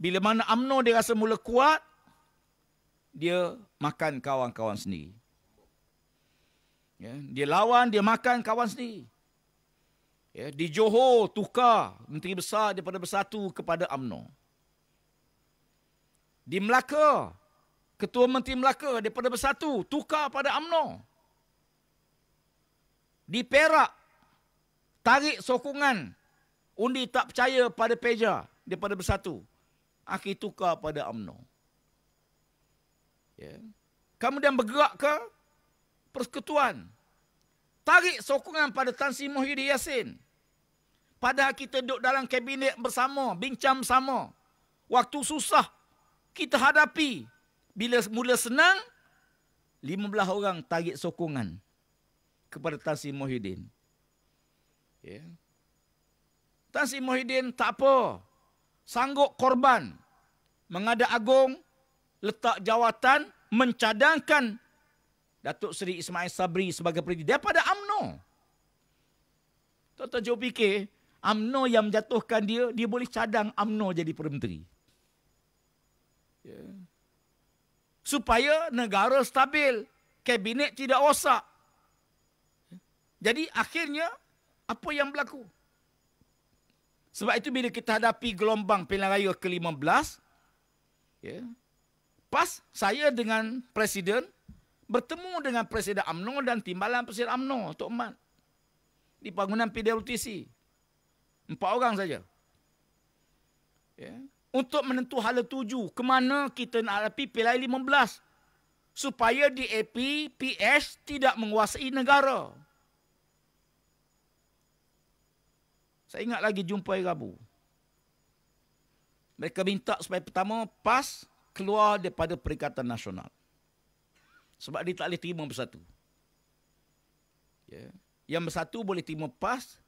Bila mana UMNO dia rasa mula kuat, dia makan kawan-kawan sendiri. Ya, dia lawan, dia makan kawan sendiri. Ya, di Johor, tukar Menteri Besar daripada Bersatu kepada UMNO. Di Melaka, Ketua Menteri Melaka daripada Bersatu tukar pada UMNO. Di Perak, tarik sokongan undi tak percaya pada Peja daripada Bersatu akhir tukar pada UMNO. Ya. Kemudian bergerak ke persekutuan. Tarik sokongan pada Tan Sri Muhyiddin Yassin. Padahal kita duduk dalam kabinet bersama, bincang sama. Waktu susah kita hadapi. Bila mula senang, 15 orang tarik sokongan kepada Tan Sri Muhyiddin. Ya. Tan Sri Muhyiddin tak apa. Sanggup korban mengada agung letak jawatan mencadangkan Datuk Seri Ismail Sabri sebagai perinti daripada AMNO. Tuan-tuan cuba fikir, AMNO yang menjatuhkan dia, dia boleh cadang AMNO jadi perinti. Yeah. Supaya negara stabil, kabinet tidak rosak. Jadi akhirnya, apa yang berlaku? Sebab itu bila kita hadapi gelombang pilihan raya ke-15, Ya. Pas saya dengan presiden bertemu dengan presiden AMNO dan timbalan presiden AMNO Tok Mat di bangunan PDLTC. Empat orang saja. Ya. Untuk menentu hala tuju, ke mana kita nak api pilai 15 supaya DAP, PS tidak menguasai negara. Saya ingat lagi jumpa Rabu mereka minta supaya pertama PAS keluar daripada Perikatan Nasional. Sebab dia tak boleh terima bersatu. Yeah. Yang bersatu boleh terima PAS,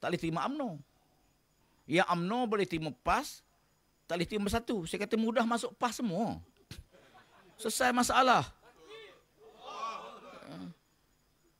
tak boleh terima UMNO. Yang UMNO boleh terima PAS, tak boleh terima bersatu. Saya kata mudah masuk PAS semua. Selesai masalah.